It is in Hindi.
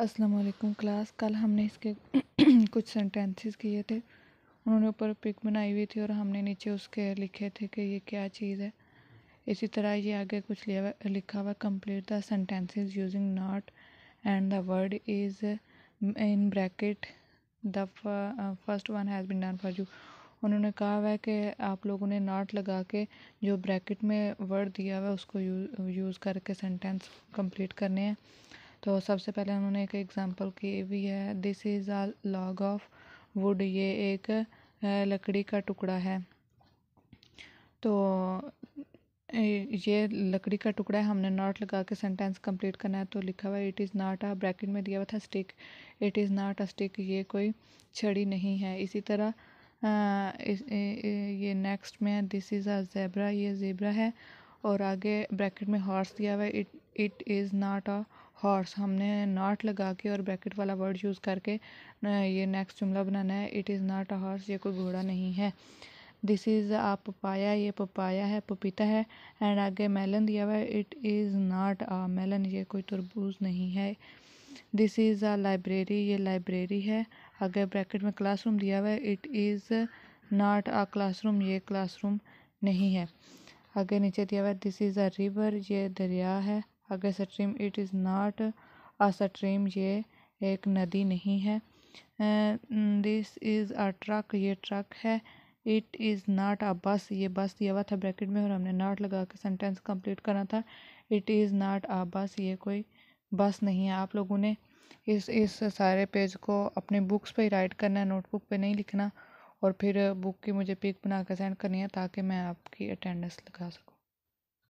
अस्सलाम वालेकुम क्लास कल हमने इसके कुछ सेंटेंसेस किए थे उन्होंने ऊपर पिक बनाई हुई थी और हमने नीचे उसके लिखे थे कि ये क्या चीज़ है इसी तरह ये आगे कुछ लिया लिखा हुआ complete the sentences using not and the word is in bracket the first one has been done for you उन्होंने कहा हुआ है कि आप लोगों ने नॉट लगा के जो ब्रैकेट में वर्ड दिया हुआ है उसको यूज़ करके सेंटेंस कंप्लीट करने हैं तो सबसे पहले उन्होंने एक एग्जांपल की भी है this is a log of wood ये एक लकड़ी का टुकड़ा है तो ये लकड़ी का टुकड़ा है हमने नॉट लगा के सेंटेंस कंप्लीट करना है तो लिखा हुआ है it is not a bracket में दिया हुआ था stick it is not a stick ये कोई छड़ी नहीं है इसी तरह ये नेक्स्ट में दिस इज़ अ जेबरा ये जेबरा है और आगे ब्रैकेट में हॉर्स दिया हुआ है it it is not a horse हमने नॉट लगा के और ब्रैकेट वाला वर्ड यूज़ करके ये नेक्स्ट जुमला बनाना है it is not a horse ये कोई घोड़ा नहीं है दिस इज़ आ पपाया ये पपाया है पपीता है एंड आगे मेलन दिया हुआ है it is not a melon ये कोई तरबूज नहीं है दिस इज़ आ लाइब्रेरी ये लाइब्रेरी है आगे ब्रैकेट में क्लासरूम दिया हुआ है it is not a classroom ये क्लासरूम नहीं है आगे नीचे दिया हुआ है दिस इज़ अ रिवर ये दरिया है अगर stream it is not a stream ये एक नदी नहीं है दिस इज़ आ ट्रक ये ट्रक है it is not a bus ये बस दिया हुआ था ब्रैकेट में और हमने नॉट लगा के सेंटेंस कंप्लीट करना था it is not a bus ये कोई बस नहीं है आप लोगों ने इस इस सारे पेज को अपने बुक्स पे ही राइट करना है नोटबुक पे नहीं लिखना और फिर बुक की मुझे पिक बना कर सेंड करनी है ताकि मैं आपकी अटेंडेंस लगा सकूँ